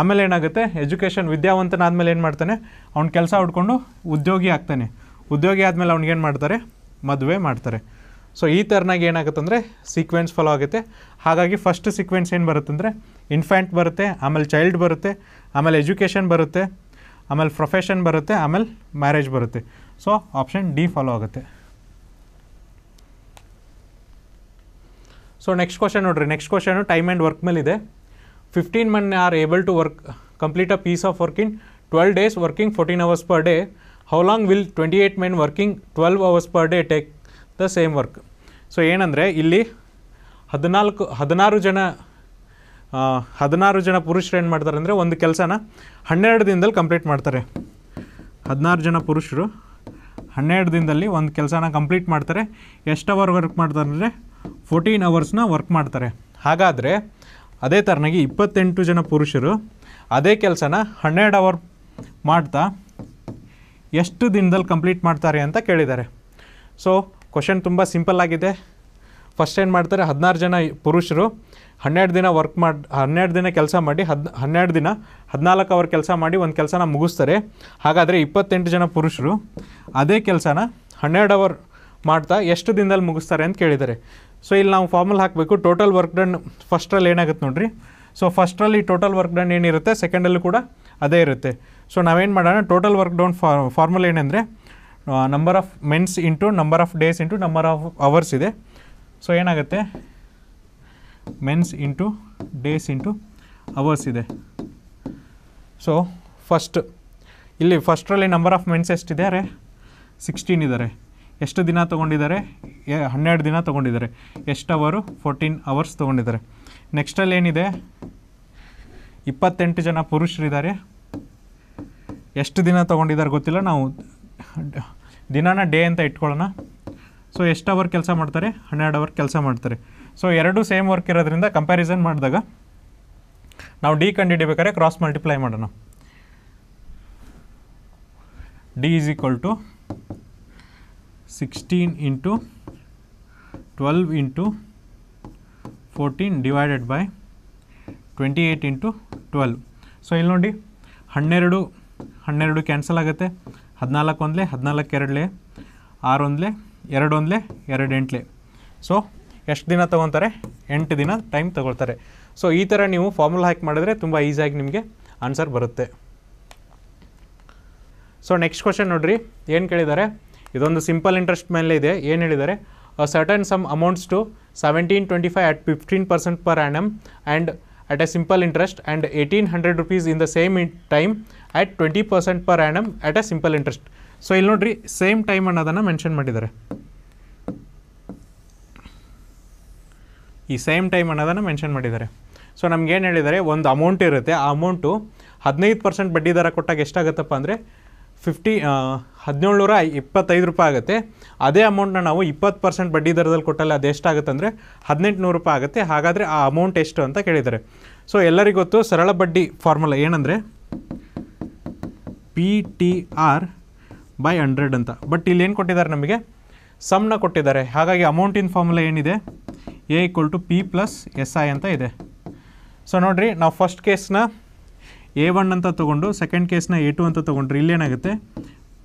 ಆಮೇಲೆ ಏನಾಗುತ್ತೆ ಎಜುಕೇಷನ್ ವಿದ್ಯಾವಂತನಾದಮೇಲೆ ಏನು ಮಾಡ್ತಾನೆ ಅವ್ನ ಕೆಲಸ ಹುಡ್ಕೊಂಡು ಉದ್ಯೋಗಿ ಆಗ್ತಾನೆ ಉದ್ಯೋಗಿ ಆದಮೇಲೆ ಅವ್ನಿಗೇನು ಮಾಡ್ತಾರೆ ಮದುವೆ ಮಾಡ್ತಾರೆ ಸೊ ಈ ಥರನಾಗಿ ಏನಾಗುತ್ತೆ ಅಂದರೆ ಸೀಕ್ವೆನ್ಸ್ ಫಾಲೋ ಆಗುತ್ತೆ ಹಾಗಾಗಿ ಫಸ್ಟ್ ಸೀಕ್ವೆನ್ಸ್ ಏನು ಬರುತ್ತಂದರೆ ಇನ್ಫ್ಯಾಂಟ್ ಬರುತ್ತೆ ಆಮೇಲೆ ಚೈಲ್ಡ್ ಬರುತ್ತೆ ಆಮೇಲೆ ಎಜುಕೇಷನ್ ಬರುತ್ತೆ ಆಮೇಲೆ ಪ್ರೊಫೆಷನ್ ಬರುತ್ತೆ ಆಮೇಲೆ ಮ್ಯಾರೇಜ್ ಬರುತ್ತೆ ಸೊ ಆಪ್ಷನ್ ಡಿ ಫಾಲೋ ಆಗುತ್ತೆ ಸೊ ನೆಕ್ಸ್ಟ್ ಕ್ವಶನ್ ನೋಡಿರಿ next question time and work ಮೇಲಿದೆ fifteen men are able to work complete a piece of work twelve days working fourteen hours per day how long will twenty eight men working twelve hours per day take the same work so ಏನಂದರೆ ಇಲ್ಲಿ ಹದಿನಾಲ್ಕು ಹದಿನಾರು ಜನ ಹದಿನಾರು ಜನ ಪುರುಷರು ಏನು ಮಾಡ್ತಾರೆ ಅಂದರೆ ಒಂದು ಕೆಲಸನ ಹನ್ನೆರಡು ದಿನದಲ್ಲಿ ಕಂಪ್ಲೀಟ್ ಮಾಡ್ತಾರೆ ಹದಿನಾರು ಜನ ಪುರುಷರು ಹನ್ನೆರಡು ದಿನದಲ್ಲಿ ಒಂದು ಕೆಲಸನ ಕಂಪ್ಲೀಟ್ ಮಾಡ್ತಾರೆ ಎಷ್ಟು ಅವರ್ ವರ್ಕ್ ಮಾಡ್ತಾರೆ ಅಂದರೆ ಫೋರ್ಟೀನ್ ಅವರ್ಸ್ನ ವರ್ಕ್ ಮಾಡ್ತಾರೆ ಹಾಗಾದರೆ ಅದೇ ಥರನಾಗಿ ಇಪ್ಪತ್ತೆಂಟು ಜನ ಪುರುಷರು ಅದೇ ಕೆಲಸನ ಹನ್ನೆರಡು ಅವರ್ ಮಾಡ್ತಾ ಎಷ್ಟು ದಿನದಲ್ಲಿ ಕಂಪ್ಲೀಟ್ ಮಾಡ್ತಾರೆ ಅಂತ ಕೇಳಿದ್ದಾರೆ ಸೊ ಕ್ವಶನ್ ತುಂಬ ಸಿಂಪಲ್ ಆಗಿದೆ ಫಸ್ಟ್ ಏನು ಮಾಡ್ತಾರೆ ಹದಿನಾರು ಜನ ಪುರುಷರು ಹನ್ನೆರಡು ದಿನ ವರ್ಕ್ ಮಾಡಿ ಹನ್ನೆರಡು ದಿನ ಕೆಲಸ ಮಾಡಿ ಹದ್ ಹನ್ನೆರಡು ದಿನ ಹದಿನಾಲ್ಕು ಅವರ್ ಕೆಲಸ ಮಾಡಿ ಒಂದು ಕೆಲಸನ ಮುಗಿಸ್ತಾರೆ ಹಾಗಾದರೆ ಇಪ್ಪತ್ತೆಂಟು ಜನ ಪುರುಷರು ಅದೇ ಕೆಲಸನ ಹನ್ನೆರಡು ಅವರ್ ಮಾಡ್ತಾ ಎಷ್ಟು ದಿನದಲ್ಲಿ ಮುಗಿಸ್ತಾರೆ ಅಂತ ಕೇಳಿದ್ದಾರೆ ಸೊ ಇಲ್ಲಿ ನಾವು ಫಾರ್ಮಲ್ ಹಾಕಬೇಕು ಟೋಟಲ್ ವರ್ಕ್ ಡನ್ ಫಸ್ಟ್ರಲ್ಲಿ ಏನಾಗುತ್ತೆ ನೋಡಿರಿ ಸೊ ಫಸ್ಟ್ರಲ್ಲಿ ಟೋಟಲ್ ವರ್ಕ್ ಡನ್ ಏನಿರುತ್ತೆ ಸೆಕೆಂಡಲ್ಲೂ ಕೂಡ ಅದೇ ಇರುತ್ತೆ ಸೊ ನಾವೇನು ಮಾಡೋಣ ಟೋಟಲ್ ವರ್ಕ್ ಡೌನ್ ಫಾರ್ಮಲ್ ಏನೆಂದರೆ number of mens into number of days into number of hours ಇದೆ ಸೊ ಏನಾಗುತ್ತೆ mens into days into hours ಇದೆ ಸೊ ಫಸ್ಟ್ ಇಲ್ಲಿ ಫಸ್ಟ್ರಲ್ಲಿ number of mens are sixteen ಇದ್ದಾರೆ ಎಷ್ಟು ದಿನ ತೊಗೊಂಡಿದ್ದಾರೆ ಹನ್ನೆರಡು ದಿನ ತೊಗೊಂಡಿದ್ದಾರೆ ಎಷ್ಟು ಅವರು ಫೋರ್ಟೀನ್ ಅವರ್ಸ್ ತೊಗೊಂಡಿದ್ದಾರೆ ನೆಕ್ಸ್ಟಲ್ಲಿ ಏನಿದೆ ಇಪ್ಪತ್ತೆಂಟು ಜನ ಪುರುಷರಿದ್ದಾರೆ ಎಷ್ಟು ದಿನ ತೊಗೊಂಡಿದ್ದಾರೆ ಗೊತ್ತಿಲ್ಲ ನಾವು ದಿನಾನ ಡೇ ಅಂತ ಇಟ್ಕೊಳ್ಳೋಣ ಸೊ ಎಷ್ಟು ಅವರ್ ಕೆಲಸ ಮಾಡ್ತಾರೆ ಹನ್ನೆರಡು ಅವರ್ ಕೆಲಸ ಮಾಡ್ತಾರೆ ಸೊ ಎರಡೂ ಸೇಮ್ ವರ್ಕ್ ಇರೋದ್ರಿಂದ ಕಂಪ್ಯಾರಿಸನ್ ಮಾಡಿದಾಗ ನಾವು ಡಿ ಕಂಡುಹಿಡಿಬೇಕಾದ್ರೆ ಕ್ರಾಸ್ ಮಲ್ಟಿಪ್ಲೈ ಮಾಡೋಣ D is equal to sixteen into twelve into fourteen divided by twenty eight into twelve so ಇಲ್ಲಿ ನೋಡಿ ಹನ್ನೆರಡು ಹನ್ನೆರಡು ಕ್ಯಾನ್ಸಲ್ ಆಗುತ್ತೆ ಹದಿನಾಲ್ಕು ಒಂದಲೇ ಹದಿನಾಲ್ಕು ಎರಡಲೇ ಆರೊಂದಲೇ ಎರಡೊಂದಲೇ ಎರಡು ಎಂಟ್ಲೆ ಸೊ ಎಷ್ಟು ದಿನ ತೊಗೊತಾರೆ ಎಂಟು ದಿನ ಟೈಮ್ ತೊಗೊಳ್ತಾರೆ ಸೊ ಈ ಥರ ನೀವು ಫಾರ್ಮುಲಾ ಹಾಕಿ ಮಾಡಿದ್ರೆ ತುಂಬ ಈಸಿಯಾಗಿ ನಿಮಗೆ ಆನ್ಸರ್ ಬರುತ್ತೆ ಸೊ ನೆಕ್ಸ್ಟ್ ಕ್ವಶನ್ ನೋಡಿರಿ ಏನು ಕೇಳಿದ್ದಾರೆ ಇದೊಂದು ಸಿಂಪಲ್ ಇಂಟ್ರೆಸ್ಟ್ ಮೇಲೆ ಇದೆ ಏನು ಹೇಳಿದ್ದಾರೆ a certain sum amounts to seventeen twenty five at fifteen percent per and and at a simple interest and eighteen hundred rupees in the same in time at twenty percent per ಆ್ಯಂಡಮ್ at a simple interest so ಇಲ್ಲಿ ನೋಡ್ರಿ same time ಅನ್ನೋದನ್ನು mention ಮಾಡಿದ್ದಾರೆ ಈ same time ಅನ್ನೋದನ್ನು mention ಮಾಡಿದ್ದಾರೆ so ನಮಗೇನು ಹೇಳಿದ್ದಾರೆ ಒಂದು ಅಮೌಂಟ್ ಇರುತ್ತೆ ಆ ಅಮೌಂಟು ಹದಿನೈದು ಪರ್ಸೆಂಟ್ ಬಡ್ಡಿ ದರ ಕೊಟ್ಟಾಗ ಎಷ್ಟಾಗುತ್ತಪ್ಪ ಅಂದರೆ ಫಿಫ್ಟಿ ಹದಿನೇಳು ನೂರ ಇಪ್ಪತ್ತೈದು ರೂಪಾಯಿ ಆಗುತ್ತೆ ಅದೇ ಅಮೌಂಟ್ನ ನಾವು ಇಪ್ಪತ್ತು ಪರ್ಸೆಂಟ್ ಬಡ್ಡಿ ದರದಲ್ಲಿ ಕೊಟ್ಟಲ್ಲಿ ಅದು ಎಷ್ಟಾಗುತ್ತೆ ಅಂದರೆ ಹದಿನೆಂಟು ನೂರು ರೂಪಾಯಿ ಆಗುತ್ತೆ ಹಾಗಾದರೆ ಆ ಅಮೌಂಟ್ ಎಷ್ಟು ಅಂತ ಕೇಳಿದ್ದಾರೆ ಸೊ ಎಲ್ಲರಿಗೊತ್ತು ಸರಳ ಬಡ್ಡಿ ಫಾರ್ಮುಲಾ ಏನಂದರೆ P T R by hundred ಅಂತ ಬಟ್ ಇಲ್ಲಿ ಏನು ಕೊಟ್ಟಿದ್ದಾರೆ ನಮಗೆ ಸಮ್ನ ಕೊಟ್ಟಿದ್ದಾರೆ ಹಾಗಾಗಿ ಅಮೌಂಟಿನ ಫಾರ್ಮುಲಾ ಏನಿದೆ A equal to P plus S I ಅಂತ ಇದೆ ಸೊ ನೋಡಿರಿ ನಾವು ಫಸ್ಟ್ ಕೇಸ್ನ ಎ ಒನ್ ಅಂತ ತೊಗೊಂಡು ಸೆಕೆಂಡ್ ಕೇಸ್ನ ಎ ಟು ಅಂತ ತೊಗೊಂಡ್ರಿ ಇಲ್ಲೇನಾಗುತ್ತೆ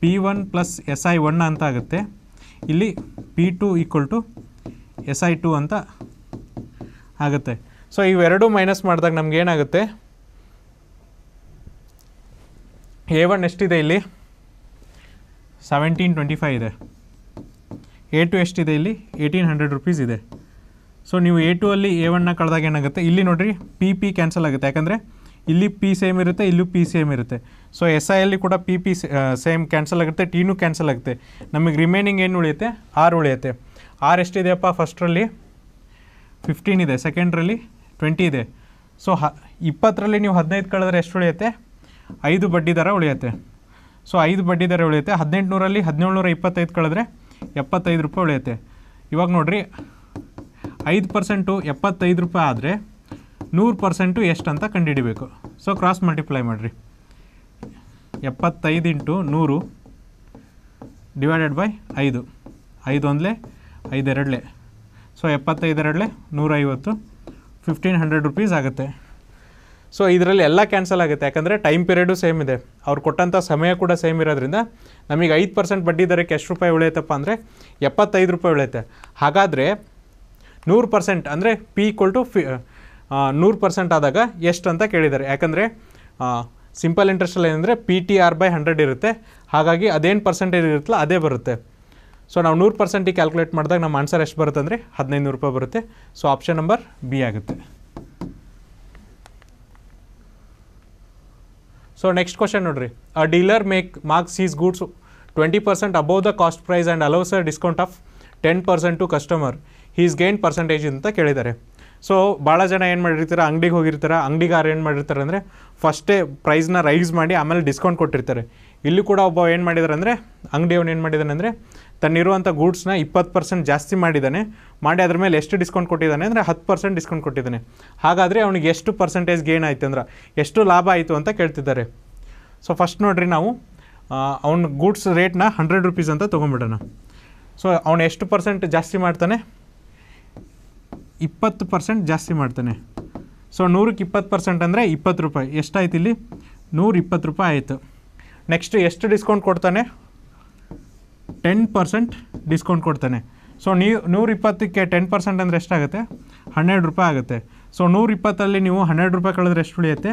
P one plus S I one ಅಂತ ಆಗುತ್ತೆ ಇಲ್ಲಿ P two equal to S I two ಅಂತ ಆಗುತ್ತೆ ಸೊ ಇವೆರಡೂ ಮೈನಸ್ ಮಾಡಿದಾಗ ಏನಾಗುತ್ತೆ ಎ ಒನ್ ಎಷ್ಟಿದೆ ಇಲ್ಲಿ ಸೆವೆಂಟೀನ್ ಟ್ವೆಂಟಿ ಫೈವ್ ಇದೆ ಎ ಟು ಎಷ್ಟಿದೆ ಇಲ್ಲಿ ಏಯ್ಟೀನ್ ಹಂಡ್ರೆಡ್ ರುಪೀಸ್ ಇದೆ ಸೊ ನೀವು ಎ ಟು ಅಲ್ಲಿ ಎ ಒನ್ನ ಕಳೆದಾಗ ಏನಾಗುತ್ತೆ ಇಲ್ಲಿ ನೋಡಿರಿ ಪಿ ಪಿ ಕ್ಯಾನ್ಸಲ್ ಆಗುತ್ತೆ ಯಾಕಂದರೆ ಇಲ್ಲಿ ಪಿ ಸೇಮ್ ಇರುತ್ತೆ ಇಲ್ಲೂ ಪಿ ಸೇಮ್ ಇರುತ್ತೆ ಸೊ ಎಸ್ ಐ ಅಲ್ಲಿ ಕೂಡ ಪಿ ಪಿ ಸೇಮ್ ಕ್ಯಾನ್ಸಲ್ ಆಗುತ್ತೆ ಟೀನೂ ಕ್ಯಾನ್ಸಲ್ ಆಗುತ್ತೆ ನಮಗೆ ರಿಮೈನಿಂಗ್ ಏನು ಉಳಿಯುತ್ತೆ ಆರ್ ಉಳಿಯುತ್ತೆ ಆರ್ ಎಷ್ಟಿದೆಯಪ್ಪ ಫಸ್ಟ್ರಲ್ಲಿ ಫಿಫ್ಟೀನ್ ಇದೆ ಸೆಕೆಂಡ್ರಲ್ಲಿ ಟ್ವೆಂಟಿ ಇದೆ ಸೊ ಹ ಇಪ್ಪತ್ತರಲ್ಲಿ ನೀವು ಹದಿನೈದು ಕಳೆದ್ರೆ ಎಷ್ಟು ಉಳಿಯುತ್ತೆ ಐದು ಬಡ್ಡಿ ದರ ಉಳಿಯುತ್ತೆ ಸೊ ಐದು ಬಡ್ಡಿ ದರ ಉಳಿಯುತ್ತೆ ಹದಿನೆಂಟುನೂರಲ್ಲಿ ಹದಿನೇಳುನೂರ ಇಪ್ಪತ್ತೈದು ಕಳೆದ್ರೆ ಎಪ್ಪತ್ತೈದು ರೂಪಾಯಿ ಉಳಿಯುತ್ತೆ ಇವಾಗ ನೋಡಿರಿ ಐದು ಪರ್ಸೆಂಟು ಎಪ್ಪತ್ತೈದು ರೂಪಾಯಿ ಆದರೆ ನೂರು ಪರ್ಸೆಂಟು ಎಷ್ಟು ಅಂತ ಕಂಡುಹಿಡಿಬೇಕು ಸೊ ಕ್ರಾಸ್ ಮಲ್ಟಿಪ್ಲೈ ಮಾಡಿರಿ ಎಪ್ಪತ್ತೈದು ಇಂಟು ನೂರು ಡಿವೈಡೆಡ್ ಬೈ ಐದು ಐದು ಒಂದಲೇ ಐದೆರಡಲೆ ಸೊ ಎಪ್ಪತ್ತೈದೆರಡಲೇ ನೂರೈವತ್ತು ಫಿಫ್ಟೀನ್ ಹಂಡ್ರೆಡ್ ರುಪೀಸ್ ಆಗುತ್ತೆ ಸೊ ಇದರಲ್ಲಿ ಎಲ್ಲ ಕ್ಯಾನ್ಸಲ್ ಆಗುತ್ತೆ ಯಾಕಂದರೆ ಟೈಮ್ ಪೀರಿಯಡು ಸೇಮ್ ಇದೆ ಅವ್ರು ಕೊಟ್ಟಂಥ ಸಮಯ ಕೂಡ ಸೇಮ್ ಇರೋದ್ರಿಂದ ನಮಗೆ ಐದು ಪರ್ಸೆಂಟ್ ಬಡ್ಡಿ ದರಕ್ಕೆ ಎಷ್ಟು ರೂಪಾಯಿ ಉಳಿಯುತ್ತಪ್ಪ ಅಂದರೆ ಎಪ್ಪತ್ತೈದು ರೂಪಾಯಿ ಉಳಿಯುತ್ತೆ ಹಾಗಾದರೆ ನೂರು ಪರ್ಸೆಂಟ್ ಅಂದರೆ ಪಿ ಈಕ್ವಲ್ ಟು ಫಿ ನೂರು ಪರ್ಸೆಂಟ್ ಆದಾಗ ಎಷ್ಟು ಅಂತ ಕೇಳಿದ್ದಾರೆ ಯಾಕಂದರೆ ಸಿಂಪಲ್ ಇಂಟ್ರೆಸ್ಟಲ್ಲಿ ಏನಂದರೆ P T R by hundred ಇರುತ್ತೆ ಹಾಗಾಗಿ ಅದೇನು ಪರ್ಸೆಂಟೇಜ್ ಇರುತ್ತಲ್ಲ ಅದೇ ಬರುತ್ತೆ ಸೊ ನಾವು ನೂರು ಪರ್ಸೆಂಟಿಗೆ ಕ್ಯಾಲ್ಕುಲೇಟ್ ಮಾಡಿದಾಗ ನಮ್ಮ ಆನ್ಸರ್ ಎಷ್ಟು ಬರುತ್ತೆ ಅಂದರೆ ಹದಿನೈದು ನೂರು ರೂಪಾಯಿ ಬರುತ್ತೆ ಸೊ ಆಪ್ಷನ್ ನಂಬರ್ ಬಿ ಆಗುತ್ತೆ ಸೊ ನೆಕ್ಸ್ಟ್ ಕ್ವಶನ್ ನೋಡ್ರಿ a dealer make marks is goods twenty percent above the cost price and allows a discount of ten percent to customer his gain percentage ಅಂತ ಕೇಳಿದ್ದಾರೆ so ಭಾಳ ಜನ ಏನು ಮಾಡಿರ್ತಾರೆ ಅಂಗಡಿಗೆ ಹೋಗಿರ್ತಾರೆ ಅಂಗಡಿಗಾರು ಏನು ಮಾಡಿರ್ತಾರೆ ಅಂದರೆ ಫಸ್ಟೇ ಪ್ರೈಸ್ನ ರೈಸ್ ಮಾಡಿ ಆಮೇಲೆ ಡಿಸ್ಕೌಂಟ್ ಕೊಟ್ಟಿರ್ತಾರೆ ಇಲ್ಲಿ ಕೂಡ ಒಬ್ಬ ಏನು ಮಾಡಿದಾರೆ ಅಂದರೆ ಅಂಗಡಿಯವನು ಏನು ಮಾಡಿದಾನೆ ಅಂದರೆ ತನ್ನಿರುವಂಥ ಗೂಡ್ಸ್ನ ಇಪ್ಪತ್ತು ಪರ್ಸೆಂಟ್ ಜಾಸ್ತಿ ಮಾಡಿದ್ದಾನೆ ಮಾಡಿ ಅದ್ರ ಮೇಲೆ ಎಷ್ಟು ಡಿಸ್ಕೌಂಟ್ ಕೊಟ್ಟಿದ್ದಾನೆ ಅಂದರೆ ಹತ್ತು ಪರ್ಸೆಂಟ್ ಡಿಸ್ಕೌಂಟ್ ಕೊಟ್ಟಿದ್ದಾನೆ ಹಾಗಾದರೆ ಅವನಿಗೆ ಎಷ್ಟು ಪರ್ಸೆಂಟೇಜ್ ಗೇನ್ ಆಯಿತು ಅಂದ್ರೆ ಎಷ್ಟು ಲಾಭ ಆಯಿತು ಅಂತ ಕೇಳ್ತಿದ್ದಾರೆ ಸೊ ಫಸ್ಟ್ ನೋಡಿರಿ ನಾವು ಅವ್ನ ಗೂಡ್ಸ್ ರೇಟ್ನ ಹಂಡ್ರೆಡ್ ರುಪೀಸ್ ಅಂತ ತೊಗೊಂಬಿಡೋಣ ಸೊ ಅವನು ಎಷ್ಟು ಪರ್ಸೆಂಟ್ ಜಾಸ್ತಿ ಮಾಡ್ತಾನೆ ಇಪ್ಪತ್ತು ಪರ್ಸೆಂಟ್ ಜಾಸ್ತಿ ಮಾಡ್ತಾನೆ ಸೊ ನೂರಕ್ಕೆ ಇಪ್ಪತ್ತು ಪರ್ಸೆಂಟ್ ಅಂದರೆ ಇಪ್ಪತ್ತು ರೂಪಾಯಿ ಎಷ್ಟಾಯ್ತು ಇಲ್ಲಿ ನೂರು ಇಪ್ಪತ್ತು ರೂಪಾಯಿ ಆಯಿತು ನೆಕ್ಸ್ಟ್ ಎಷ್ಟು ಡಿಸ್ಕೌಂಟ್ ಕೊಡ್ತಾನೆ ಟೆನ್ ಪರ್ಸೆಂಟ್ ಡಿಸ್ಕೌಂಟ್ ಕೊಡ್ತಾನೆ ಸೊ ನೀವು ನೂರಿಪ್ಪತ್ತಕ್ಕೆ ಟೆನ್ ಪರ್ಸೆಂಟ್ ಅಂದರೆ ಎಷ್ಟಾಗುತ್ತೆ ಹನ್ನೆರಡು ರೂಪಾಯಿ ಆಗುತ್ತೆ ಸೊ ನೂರಿಪ್ಪತ್ತಲ್ಲಿ ನೀವು ಹನ್ನೆರಡು ರೂಪಾಯಿ ಕಳೆದ್ರೆ ಎಷ್ಟು ಉಳಿಯುತ್ತೆ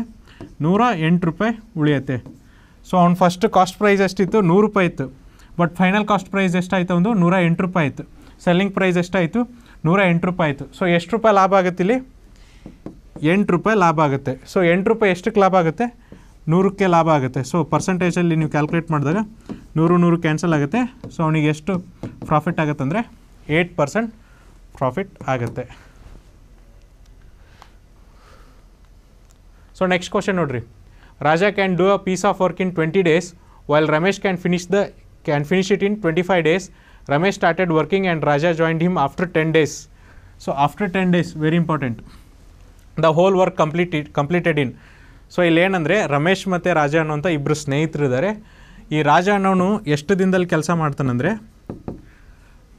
ನೂರ ಎಂಟು ರೂಪಾಯಿ ಉಳಿಯುತ್ತೆ ಸೊ ಅವ್ನು ಫಸ್ಟ್ ಕಾಸ್ಟ್ ಪ್ರೈಸ್ ಎಷ್ಟಿತ್ತು ನೂರು ರೂಪಾಯಿ ಇತ್ತು ಬಟ್ ಫೈನಲ್ ಕಾಸ್ಟ್ ಪ್ರೈಸ್ ಎಷ್ಟಾಯಿತು ಒಂದು ನೂರ ಎಂಟು ರೂಪಾಯಿ ಇತ್ತು ಸೆಲ್ಲಿಂಗ್ ಪ್ರೈಸ್ ಎಷ್ಟಾಯಿತು ನೂರ ಎಂಟು ರೂಪಾಯಿ ಆಯಿತು ಸೊ ಎಷ್ಟು ರೂಪಾಯಿ ಲಾಭ ಆಗುತ್ತೆ ಇಲ್ಲಿ ಎಂಟು ರೂಪಾಯಿ ಲಾಭ ಆಗುತ್ತೆ ಸೊ ಎಂಟು ರೂಪಾಯಿ ಎಷ್ಟಕ್ಕೆ ಲಾಭ ಆಗುತ್ತೆ ನೂರಕ್ಕೆ ಲಾಭ ಆಗುತ್ತೆ ಸೊ ಪರ್ಸೆಂಟೇಜಲ್ಲಿ ನೀವು ಕ್ಯಾಲ್ಕುಲೇಟ್ ಮಾಡಿದಾಗ ನೂರು ನೂರು ಕ್ಯಾನ್ಸಲ್ ಆಗುತ್ತೆ ಸೊ ಅವನಿಗೆ ಎಷ್ಟು ಪ್ರಾಫಿಟ್ ಆಗುತ್ತೆ ಅಂದರೆ ಏಟ್ ಪರ್ಸೆಂಟ್ ಪ್ರಾಫಿಟ್ ಆಗುತ್ತೆ ಸೊ ನೆಕ್ಸ್ಟ್ ಕ್ವಶನ್ ನೋಡ್ರಿ Raja can do a piece of work in twenty days while Ramesh can finish the can finish it in twenty five days Ramesh started working and Raja joined him after ten days so after ten days very important the whole work complete completed in so ಇಲ್ಲೇನಂದರೆ ರಮೇಶ್ ಮತ್ತು ರಾಜ ಅಂತ ಇಬ್ಬರು ಸ್ನೇಹಿತರಿದ್ದಾರೆ ಈ ರಾಜ ಅನ್ನೋನು ಎಷ್ಟು ದಿನದಲ್ಲಿ ಕೆಲಸ ಮಾಡ್ತಾನಂದರೆ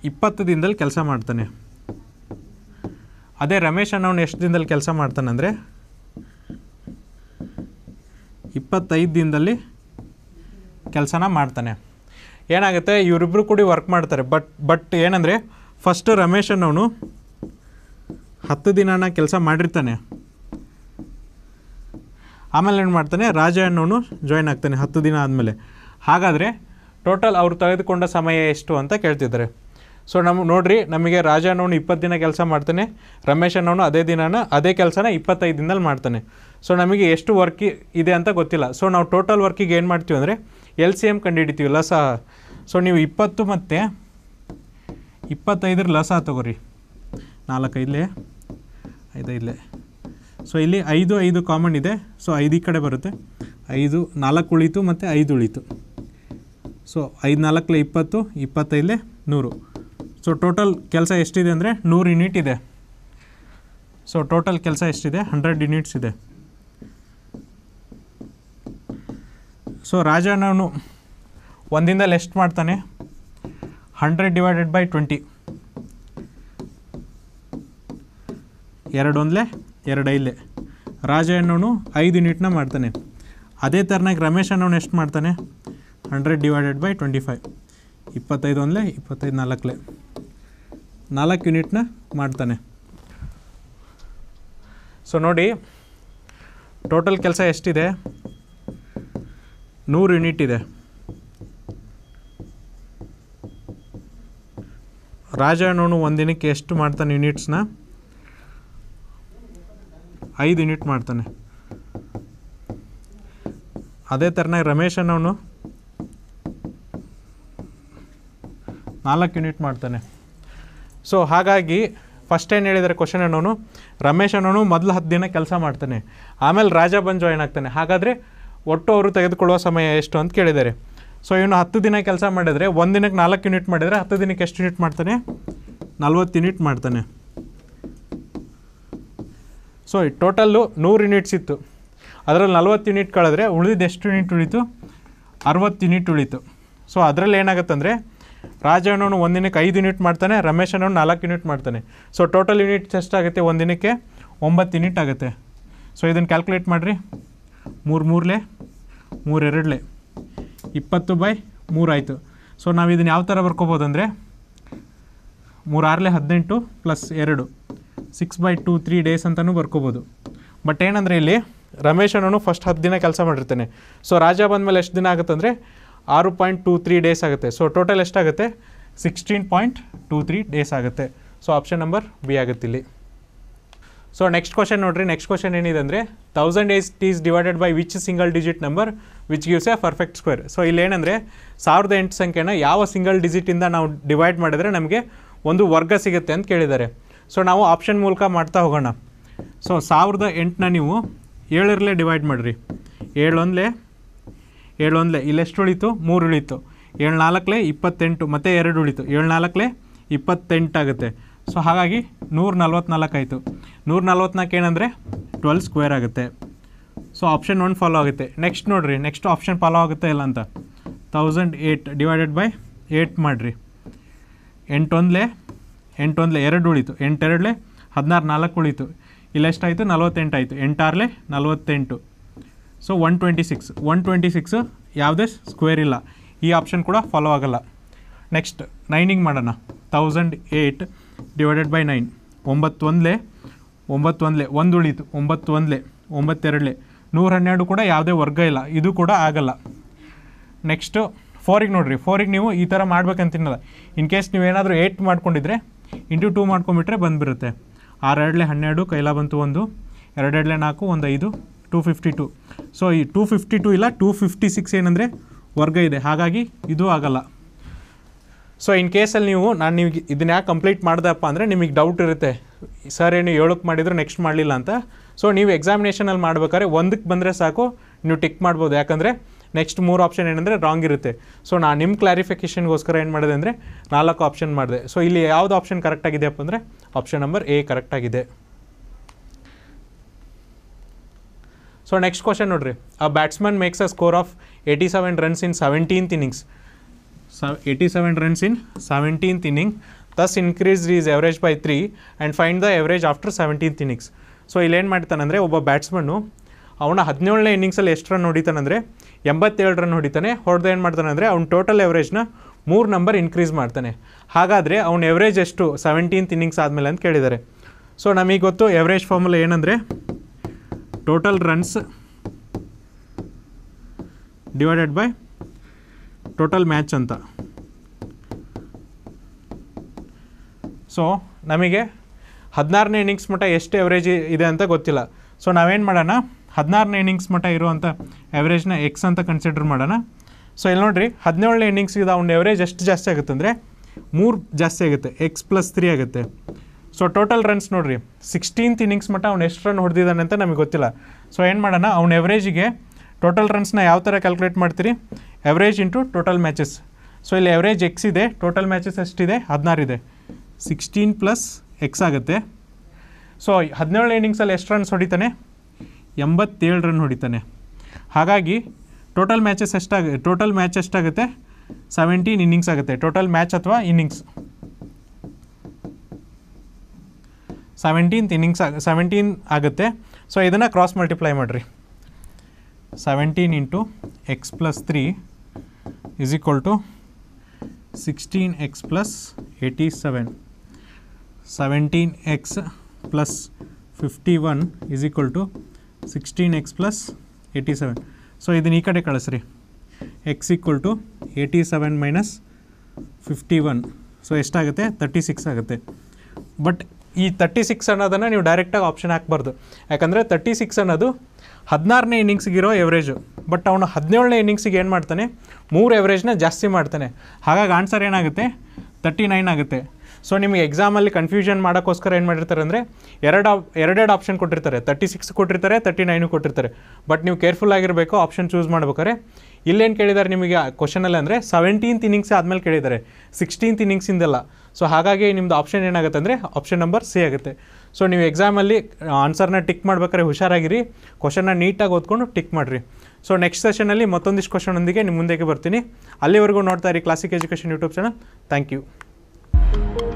ಇಪ್ಪತ್ತು ದಿನದಲ್ಲಿ ಕೆಲಸ ಮಾಡ್ತಾನೆ ಅದೇ ರಮೇಶ್ ಅನ್ನೋನು ಎಷ್ಟು ದಿನದಲ್ಲಿ ಕೆಲಸ ಮಾಡ್ತಾನಂದರೆ ಇಪ್ಪತ್ತೈದು ದಿನದಲ್ಲಿ ಕೆಲಸನ ಮಾಡ್ತಾನೆ ಏನಾಗುತ್ತೆ ಇವರಿಬ್ಬರು ಕೂಡ ವರ್ಕ್ ಮಾಡ್ತಾರೆ ಬಟ್ ಬಟ್ ಏನಂದರೆ ಫಸ್ಟ್ ರಮೇಶ್ ಅನ್ನೋನು ಹತ್ತು ದಿನನ ಕೆಲಸ ಮಾಡಿರ್ತಾನೆ ಆಮೇಲೆ ಏನು ಮಾಡ್ತಾನೆ ರಾಜ ಅನ್ನೋನು ಜಾಯ್ನ್ ಆಗ್ತಾನೆ ಹತ್ತು ದಿನ ಆದಮೇಲೆ ಹಾಗಾದರೆ ಟೋಟಲ್ ಅವರು ತೆಗೆದುಕೊಂಡ ಸಮಯ ಎಷ್ಟು ಅಂತ ಕೇಳ್ತಿದ್ದಾರೆ ಸೊ ನಮ್ಮ ನೋಡಿರಿ ನಮಗೆ ರಾಜ ಅನ್ನೋನು ಇಪ್ಪತ್ತು ದಿನ ಕೆಲಸ ಮಾಡ್ತಾನೆ ರಮೇಶ್ ಅನ್ನೋನು ಅದೇ ದಿನನ ಅದೇ ಕೆಲಸನ ಇಪ್ಪತ್ತೈದು ದಿನದಲ್ಲಿ ಮಾಡ್ತಾನೆ ಸೊ ನಮಗೆ ಎಷ್ಟು ವರ್ಕ್ ಇದೆ ಅಂತ ಗೊತ್ತಿಲ್ಲ ಸೊ ನಾವು ಟೋಟಲ್ ವರ್ಕಿಗೆ ಏನು ಮಾಡ್ತೀವಿ ಅಂದರೆ ಎಲ್ ಸಿ ಎಮ್ ಕಂಡುಹಿಡಿತೀವಿ ಲಸ ಸೊ ನೀವು ಇಪ್ಪತ್ತು ಮತ್ತು ಇಪ್ಪತ್ತೈದರ ಲಸ ಇಲ್ಲೇ ನಾಲ್ಕೈದಲೇ ಐದೈದಲೇ ಸೊ ಇಲ್ಲಿ ಐದು ಐದು ಕಾಮನ್ ಇದೆ ಸೊ ಐದು ಈ ಕಡೆ ಬರುತ್ತೆ ಐದು ನಾಲ್ಕು ಉಳಿತು ಮತ್ತು ಐದು ಉಳಿತು ಸೊ ಐದು ನಾಲ್ಕಲೆ ಇಪ್ಪತ್ತು ಇಪ್ಪತ್ತೈದಲೇ ನೂರು ಸೊ ಟೋಟಲ್ ಕೆಲಸ ಎಷ್ಟಿದೆ ಅಂದರೆ ನೂರು ಯೂನಿಟ್ ಇದೆ ಸೊ ಟೋಟಲ್ ಕೆಲಸ ಎಷ್ಟಿದೆ ಹಂಡ್ರೆಡ್ ಯುನಿಟ್ಸ್ ಇದೆ ಸೊ ರಾಜ ನಾನು ಒಂದಿಂದಲ್ಲಿ ಎಷ್ಟು ಮಾಡ್ತಾನೆ ಹಂಡ್ರೆಡ್ ಡಿವೈಡೆಡ್ ಬೈ ಟ್ವೆಂಟಿ ಎರಡು ಒಂದಲೇ ಎರಡು ಐಲೆ ರಾಜ ಅನ್ನೋನು ಐದು ಯೂನಿಟ್ನ ಮಾಡ್ತಾನೆ ಅದೇ ಥರನಾಗಿ ರಮೇಶ್ ಅನ್ನೋನು ಎಷ್ಟು ಮಾಡ್ತಾನೆ hundred divided by twenty five ಇಪ್ಪತ್ತೈದು ಒಂದಲೆ ಇಪ್ಪತ್ತೈದು ನಾಲ್ಕಲೆ ನಾಲ್ಕು ಯೂನಿಟ್ನ ಮಾಡ್ತಾನೆ ಸೊ ನೋಡಿ ಟೋಟಲ್ ಕೆಲಸ ಎಷ್ಟಿದೆ ನೂರು ಯೂನಿಟ್ ಇದೆ ರಾಜಣ್ಣನು ಒಂದಿನಕ್ಕೆ ಎಷ್ಟು ಮಾಡ್ತಾನೆ ಯೂನಿಟ್ಸ್ನ ಐದು ಯೂನಿಟ್ ಮಾಡ್ತಾನೆ ಅದೇ ಥರನಾಗಿ ರಮೇಶ್ ಅನ್ನೋನು ನಾಲ್ಕು ಯೂನಿಟ್ ಮಾಡ್ತಾನೆ ಸೊ ಹಾಗಾಗಿ ಫಸ್ಟ್ ಏನು ಹೇಳಿದರೆ ಕ್ವಶನ್ ಅನ್ನೋನು ರಮೇಶ್ ಅನ್ನೋನು ಮೊದಲು ಹತ್ತು ದಿನ ಕೆಲಸ ಮಾಡ್ತಾನೆ ಆಮೇಲೆ ರಾಜ ಬಂದು ಜಾಯ್ನ್ ಆಗ್ತಾನೆ ಹಾಗಾದರೆ ಒಟ್ಟು ಅವರು ತೆಗೆದುಕೊಳ್ಳುವ ಸಮಯ ಎಷ್ಟು ಅಂತ ಕೇಳಿದ್ದಾರೆ ಸೊ ಇವನು ಹತ್ತು ದಿನ ಕೆಲಸ ಮಾಡಿದರೆ ಒಂದು ದಿನಕ್ಕೆ ನಾಲ್ಕು ಯೂನಿಟ್ ಮಾಡಿದರೆ ಹತ್ತು ದಿನಕ್ಕೆ ಎಷ್ಟು ಯೂನಿಟ್ ಮಾಡ್ತಾನೆ ನಲ್ವತ್ತು ಯೂನಿಟ್ ಮಾಡ್ತಾನೆ ಸೊ ಈ ಟೋಟಲ್ಲು ನೂರು ಯೂನಿಟ್ಸ್ ಇತ್ತು ಅದರಲ್ಲಿ ನಲ್ವತ್ತು ಯೂನಿಟ್ ಕಳೆದ್ರೆ ಉಳಿದಿದ್ದು ಎಷ್ಟು ಯೂನಿಟ್ ಉಳಿತು ಅರವತ್ತು ಯೂನಿಟ್ ಉಳಿತು ಸೊ ಅದರಲ್ಲಿ ಏನಾಗುತ್ತಂದರೆ ಒಂದು ದಿನಕ್ಕೆ ಐದು ಯೂನಿಟ್ ಮಾಡ್ತಾನೆ ರಮೇಶ್ ಅಣ್ಣನು ನಾಲ್ಕು ಯೂನಿಟ್ ಮಾಡ್ತಾನೆ ಸೊ ಟೋಟಲ್ ಯೂನಿಟ್ಸ್ ಎಷ್ಟಾಗುತ್ತೆ ಒಂದಿನಕ್ಕೆ ಒಂಬತ್ತು ಯೂನಿಟ್ ಆಗುತ್ತೆ ಸೊ ಇದನ್ನು ಕ್ಯಾಲ್ಕುಲೇಟ್ ಮಾಡಿರಿ ಮೂರು ಮೂರಲೆ ಮೂರೆರಡಲೆ ಇಪ್ಪತ್ತು ಬೈ ಮೂರಾಯಿತು ಸೊ ನಾವು ಇದನ್ನು ಯಾವ ಥರ ಬರ್ಕೋಬೋದು ಅಂದರೆ ಮೂರಾರಲೆ ಹದಿನೆಂಟು ಪ್ಲಸ್ ಎರಡು six by two three days ಅಂತಲೂ ಬರ್ಕೋಬೋದು ಬಟ್ ಏನಂದರೆ ಇಲ್ಲಿ ರಮೇಶ್ ಅಣ್ಣನು ಫಸ್ಟ್ ಹತ್ತು ದಿನ ಕೆಲಸ ಮಾಡಿರ್ತಾನೆ ಸೊ ರಾಜ ಬಂದಮೇಲೆ ಎಷ್ಟು ದಿನ ಆಗುತ್ತಂದರೆ ಆರು ಪಾಯಿಂಟ್ ಟೂ ತ್ರೀ ಡೇಸ್ ಆಗುತ್ತೆ ಸೊ ಟೋಟಲ್ ಎಷ್ಟಾಗುತ್ತೆ sixteen point two three days ಆಗುತ್ತೆ ಸೊ ಆಪ್ಷನ್ ನಂಬರ್ ಬಿ ಆಗುತ್ತೆ ಇಲ್ಲಿ ಸೊ ನೆಕ್ಸ್ಟ್ ಕ್ವಶನ್ ನೋಡಿರಿ ನೆಕ್ಸ್ಟ್ ಕ್ವಶನ್ ಏನಿದೆ ಅಂದರೆ thousand eight is divided by which single digit number which gives a perfect square so ಏನಂದರೆ ಸಾವಿರದ ಎಂಟು ಸಂಖ್ಯೆನ ಯಾವ ಸಿಂಗಲ್ ಡಿಜಿಟಿಂದ ನಾವು ಡಿವೈಡ್ ಮಾಡಿದರೆ ನಮಗೆ ಒಂದು ವರ್ಗ ಸಿಗುತ್ತೆ ಅಂತ ಕೇಳಿದ್ದಾರೆ ಸೊ ನಾವು ಆಪ್ಷನ್ ಮೂಲಕ ಮಾಡ್ತಾ ಹೋಗೋಣ ಸೊ ಸಾವಿರದ ಎಂಟನ್ನ ನೀವು ಏಳರಲ್ಲೇ ಡಿವೈಡ್ ಮಾಡಿರಿ ಏಳೊಂದಲೇ ಏಳು ಒಂದಲೆ ಇಲ್ಲೆಷ್ಟು ಉಳಿತು ಮೂರು ಉಳಿತು ಏಳು ನಾಲ್ಕಲೆ ಇಪ್ಪತ್ತೆಂಟು ಮತ್ತು ಎರಡು ಉಳಿತು ಏಳು ನಾಲ್ಕಲೆ ಇಪ್ಪತ್ತೆಂಟಾಗುತ್ತೆ ಸೊ ಹಾಗಾಗಿ ನೂರ ನಲ್ವತ್ನಾಲ್ಕು ಆಯಿತು ನೂರ ನಲ್ವತ್ನಾಲ್ಕು ಏನಂದರೆ ಟ್ವೆಲ್ ಸ್ಕ್ವೇರ್ ಆಗುತ್ತೆ ಸೊ ಆಪ್ಷನ್ ಒನ್ ಫಾಲೋ ಆಗುತ್ತೆ ನೆಕ್ಸ್ಟ್ ನೋಡಿರಿ ನೆಕ್ಸ್ಟ್ ಆಪ್ಷನ್ ಫಾಲೋ ಆಗುತ್ತೆ ಇಲ್ಲ ಅಂತ thousand eight divided by eight ಮಾಡಿರಿ ಎಂಟೊಂದಲೆ ಎಂಟೊಂದಲೆ ಎರಡು ಉಳಿತು ಎಂಟೆರಡಲೆ ಹದಿನಾರು ನಾಲ್ಕು ಉಳಿತು ಇಲ್ಲೆಷ್ಟಾಯಿತು ನಲ್ವತ್ತೆಂಟಾಯಿತು ಎಂಟಾರಲೆ ನಲ್ವತ್ತೆಂಟು so one twenty six one twenty six ಯಾವುದೇ ಸ್ಕ್ವೇರ್ ಇಲ್ಲ ಈ ಆಪ್ಷನ್ ಕೂಡ ಫಾಲೋ ಆಗೋಲ್ಲ ನೆಕ್ಸ್ಟ್ ನೈನಿಂಗ್ ಮಾಡೋಣ thousand eight divided by nine ಒಂಬತ್ತು ಒಂದಲೇ ಒಂಬತ್ತು ಒಂದಲೇ ಒಂದು ಉಳಿತು ಒಂಬತ್ತು ಒಂದಲೇ ಒಂಬತ್ತೆರಡಲೇ ನೂರ ಹನ್ನೆರಡು ಕೂಡ ಯಾವುದೇ ವರ್ಗ ಇಲ್ಲ ಇದು ಕೂಡ ಆಗಲ್ಲ ನೆಕ್ಸ್ಟು ಫೋರಿಗೆ ನೋಡಿರಿ ಫೋರಿಗೆ ನೀವು ಈ ಥರ ಮಾಡ್ಬೇಕಂತಿನ್ನಲ್ಲ ಇನ್ ಕೇಸ್ ನೀವೇನಾದರೂ ಏಯ್ಟ್ ಮಾಡ್ಕೊಂಡಿದ್ರೆ ಇಂಟು ಟೂ ಮಾಡ್ಕೊಂಬಿಟ್ರೆ ಬಂದುಬಿಡುತ್ತೆ ಆರೆರಡಲೆ ಹನ್ನೆರಡು ಕೈಲ ಬಂತು ಒಂದು ಎರಡೆರಡಲೆ ನಾಲ್ಕು ಒಂದು ಐದು ಟೂ ಫಿಫ್ಟಿ ಟು ಸೊ ಈ ಟೂ ಫಿಫ್ಟಿ ಟು ಇಲ್ಲ ಟೂ ಫಿಫ್ಟಿ ಸಿಕ್ಸ್ ಏನಂದರೆ ವರ್ಗ ಇದೆ ಹಾಗಾಗಿ ಇದು ಆಗಲ್ಲ ಸೊ ಇನ್ ಕೇಸಲ್ಲಿ ನೀವು ನಾನು ನಿಮಗೆ ಇದನ್ನ ಯಾಕೆ ಕಂಪ್ಲೀಟ್ ಮಾಡ್ದಪ್ಪ ಅಂದರೆ ನಿಮಗೆ ಡೌಟ್ ಇರುತ್ತೆ ಸರ್ ಏನು ಹೇಳೋಕ್ಕೆ ಮಾಡಿದ್ರು ನೆಕ್ಸ್ಟ್ ಮಾಡಲಿಲ್ಲ ಅಂತ ಸೊ ನೀವು ಎಕ್ಸಾಮಿನೇಷನಲ್ಲಿ ಮಾಡ್ಬೇಕಾದ್ರೆ ಒಂದಕ್ಕೆ ಬಂದರೆ ಸಾಕು ನೀವು ಟಿಕ್ ಮಾಡ್ಬೋದು ಯಾಕಂದರೆ ನೆಕ್ಸ್ಟ್ ಮೂರು ಆಪ್ಷನ್ ಏನಂದರೆ ರಾಂಗ್ ಇರುತ್ತೆ ಸೊ ನಾನು ನಿಮ್ಮ ಕ್ಲಾರಿಫಿಕೇಷನ್ಗೋಸ್ಕರ ಏನು ಮಾಡಿದೆ ಅಂದರೆ ನಾಲ್ಕು ಆಪ್ಷನ್ ಮಾಡಿದೆ ಸೊ ಇಲ್ಲಿ ಯಾವುದು ಆಪ್ಷನ್ ಕರೆಕ್ಟಾಗಿದೆಯಪ್ಪ ಅಂದರೆ ಆಪ್ಷನ್ ನಂಬರ್ ಎ ಕರೆಕ್ಟಾಗಿದೆ ಸೊ ನೆಕ್ಸ್ಟ್ ಕ್ವಶನ್ ನೋಡ್ರಿ a batsman makes a score of eighty seven runs in seventeenth innings eighty seven runs in seventeenth inning thus increase is average by three and find the average after seventeenth innings so ಇಲ್ಲೇನು ಮಾಡ್ತಾನಂದರೆ ಒಬ್ಬ batsman ಅವನ ಹದಿನೇಳನೇ ಇನ್ನಿಂಗ್ಸಲ್ಲಿ ಎಷ್ಟು run ಹೊಡಿತಾನಂದರೆ ಎಂಬತ್ತೇಳು run ಹೊಡಿತಾನೆ ಹೊಡೆದ ಏನು ಅಂದರೆ ಅವ್ನು ಟೋಟಲ್ ಎವರೇಜ್ನ ಮೂರು ನಂಬರ್ ಇನ್ಕ್ರೀಸ್ ಮಾಡ್ತಾನೆ ಹಾಗಾದರೆ ಅವ್ನ ಎವರೇಜ್ ಎಷ್ಟು ಸೆವೆಂಟೀನ್ತ್ ಇನ್ನಿಂಗ್ಸ್ ಆದಮೇಲೆ ಅಂತ ಕೇಳಿದ್ದಾರೆ ಸೊ ನಮಗೆ ಗೊತ್ತು ಎವರೇಜ್ ಫಾರ್ಮುಲಾ ಏನಂದರೆ total runs divided by total match ಅಂತ ಸೊ ನಮಗೆ ಹದಿನಾರನೇ ಇನ್ನಿಂಗ್ಸ್ ಮಟ್ಟ ಎಷ್ಟು ಎವರೇಜ್ ಇದೆ ಅಂತ ಗೊತ್ತಿಲ್ಲ ಸೊ ನಾವೇನು ಮಾಡೋಣ ಹದಿನಾರನೇ ಇನ್ನಿಂಗ್ಸ್ ಮಟ್ಟ ಇರುವಂಥ ಎವರೇಜ್ನ ಎಕ್ಸ್ ಅಂತ ಕನ್ಸಿಡರ್ ಮಾಡೋಣ ಸೊ ಇಲ್ಲಿ ನೋಡಿರಿ ಹದಿನೇಳನೇ ಇನ್ನಿಂಗ್ಸ್ ಅವ್ನ ಎವರೇಜ್ ಎಷ್ಟು ಜಾಸ್ತಿ ಆಗುತ್ತೆ ಅಂದರೆ ಮೂರು ಜಾಸ್ತಿ ಆಗುತ್ತೆ ಎಕ್ಸ್ ಪ್ಲಸ್ ತ್ರೀ ಆಗುತ್ತೆ ಸೊ ಟೋಟಲ್ ರನ್ಸ್ ನೋಡಿರಿ ಸಿಕ್ಸ್ಟೀನ್ತ್ ಇನ್ನಿಂಗ್ಸ್ ಮಟ್ಟ ಅವ್ನು ಎಷ್ಟು ರನ್ ಹೊಡೆದಿದ್ದಾನೆ ಅಂತ ನಮಗೆ ಗೊತ್ತಿಲ್ಲ ಸೊ ಏನು ಮಾಡೋಣ ಅವ್ನ ಎವ್ರೇಜಿಗೆ ಟೋಟಲ್ ರನ್ಸ್ನ ಯಾವ ಥರ ಕ್ಯಾಲ್ಕುಲೇಟ್ ಮಾಡ್ತೀರಿ average into total matches so ಇಲ್ಲಿ ಎವ್ರೇಜ್ ಎಕ್ಸ್ ಇದೆ ಟೋಟಲ್ ಮ್ಯಾಚಸ್ ಎಷ್ಟಿದೆ ಇದೆ ಸಿಕ್ಸ್ಟೀನ್ ಪ್ಲಸ್ ಎಕ್ಸ್ ಆಗುತ್ತೆ ಸೊ ಹದಿನೇಳು ಇನ್ನಿಂಗ್ಸಲ್ಲಿ ಎಷ್ಟು ರನ್ಸ್ ಹೊಡಿತಾನೆ ಎಂಬತ್ತೇಳು ರನ್ ಹೊಡಿತಾನೆ ಹಾಗಾಗಿ ಟೋಟಲ್ ಮ್ಯಾಚಸ್ ಎಷ್ಟಾಗ ಟೋಟಲ್ ಮ್ಯಾಚ್ ಎಷ್ಟಾಗುತ್ತೆ ಸೆವೆಂಟೀನ್ ಇನ್ನಿಂಗ್ಸ್ ಆಗುತ್ತೆ ಟೋಟಲ್ ಮ್ಯಾಚ್ ಅಥವಾ ಇನ್ನಿಂಗ್ಸ್ ಸೆವೆಂಟೀನ್ ಇನ್ನಿಂಗ್ಸ್ ಆಗ ಸೆವೆಂಟೀನ್ ಆಗುತ್ತೆ ಸೊ ಇದನ್ನು ಕ್ರಾಸ್ ಮಲ್ಟಿಪ್ಲೈ ಮಾಡಿರಿ seventeen into x plus three is equal to sixteen x plus eighty seven seventeen x plus fifty one is equal to sixteen x plus eighty seven so ಇದನ್ನು ಈ ಕಡೆ ಕಳಿಸ್ರಿ x equal to eighty seven minus fifty one so ಎಷ್ಟಾಗುತ್ತೆ thirty six ಆಗುತ್ತೆ but ಈ thirty six ಅನ್ನೋದನ್ನು ನೀವು ಡೈರೆಕ್ಟಾಗಿ ಆಪ್ಷನ್ ಹಾಕ್ಬಾರ್ದು ಯಾಕಂದರೆ ತರ್ಟಿ ಸಿಕ್ಸ್ ಅನ್ನೋದು ಹದಿನಾರನೇ ಇನ್ನಿಂಗ್ಸಿಗಿರೋ ಎವರೇಜು ಬಟ್ ಅವನು ಹದಿನೇಳನೇ ಇನ್ನಿಂಗ್ಸಿಗೆ ಏನು ಮಾಡ್ತಾನೆ ಮೂರು ಎವರೇಜ್ನ ಜಾಸ್ತಿ ಮಾಡ್ತಾನೆ ಹಾಗಾಗಿ ಆನ್ಸರ್ ಏನಾಗುತ್ತೆ ತರ್ಟಿ ನೈನ್ ಆಗುತ್ತೆ ಸೊ ನಿಮಗೆ ಎಕ್ಸಾಮಲ್ಲಿ ಕನ್ಫ್ಯೂಷನ್ ಮಾಡೋಕ್ಕೋಸ್ಕರ ಏನು ಮಾಡಿರ್ತಾರೆ ಅಂದರೆ ಎರಡು ಎರಡೆರಡು ಆಪ್ಷನ್ ಕೊಟ್ಟಿರ್ತಾರೆ ತರ್ಟಿ ಸಿಕ್ಸ್ ಕೊಟ್ಟಿರ್ತಾರೆ ತರ್ಟಿ ನೈನು ಕೊಟ್ಟಿರ್ತಾರೆ ಬಟ್ ನೀವು ಕೇರ್ಫುಲ್ ಆಗಿರಬೇಕು ಆಪ್ಷನ್ ಚೂಸ್ ಮಾಡ್ಬೇಕಾರೆ ಇಲ್ಲೇನು ಕೇಳಿದ್ದಾರೆ ನಿಮಗೆ ಕ್ವಶನಲ್ಲಿ ಅಂದರೆ ಸೆವೆಂಟೀನ್ತ್ ಇನ್ನಿಂಗ್ಸ್ ಆದಮೇಲೆ ಕೇಳಿದ್ದಾರೆ ಸಿಕ್ಸ್ಟೀನ್ತ್ ಇನ್ನಿಂಗ್ಸಿಂದೆಲ್ಲ ಸೊ ಹಾಗಾಗಿ ನಿಮ್ದು ಆಪ್ಷನ್ ಏನಾಗುತ್ತೆ ಅಂದರೆ ಆಪ್ಷನ್ ನಂಬರ್ ಸಿ ಆಗುತ್ತೆ ಸೊ ನೀವು ಎಕ್ಸಾಮಲ್ಲಿ ಆನ್ಸರ್ನ ಟಿಕ್ ಮಾಡ್ಬೇಕಾದ್ರೆ ಹುಷಾರಾಗಿರಿ ಕ್ವಶನ್ನ ನೀಟಾಗಿ ಓದ್ಕೊಂಡು ಟಿಕ್ ಮಾಡಿರಿ ಸೊ ನೆಕ್ಸ್ಟ್ ಸೆಷನಲ್ಲಿ ಮತ್ತೊಂದಿಷ್ಟು ಕ್ವಶನೊಂದಿಗೆ ನಿಮ್ಮ ಮುಂದೆಗೆ ಬರ್ತೀನಿ ಅಲ್ಲಿವರೆಗೂ ನೋಡ್ತಾ ಇರಿ classic education YouTube channel thank you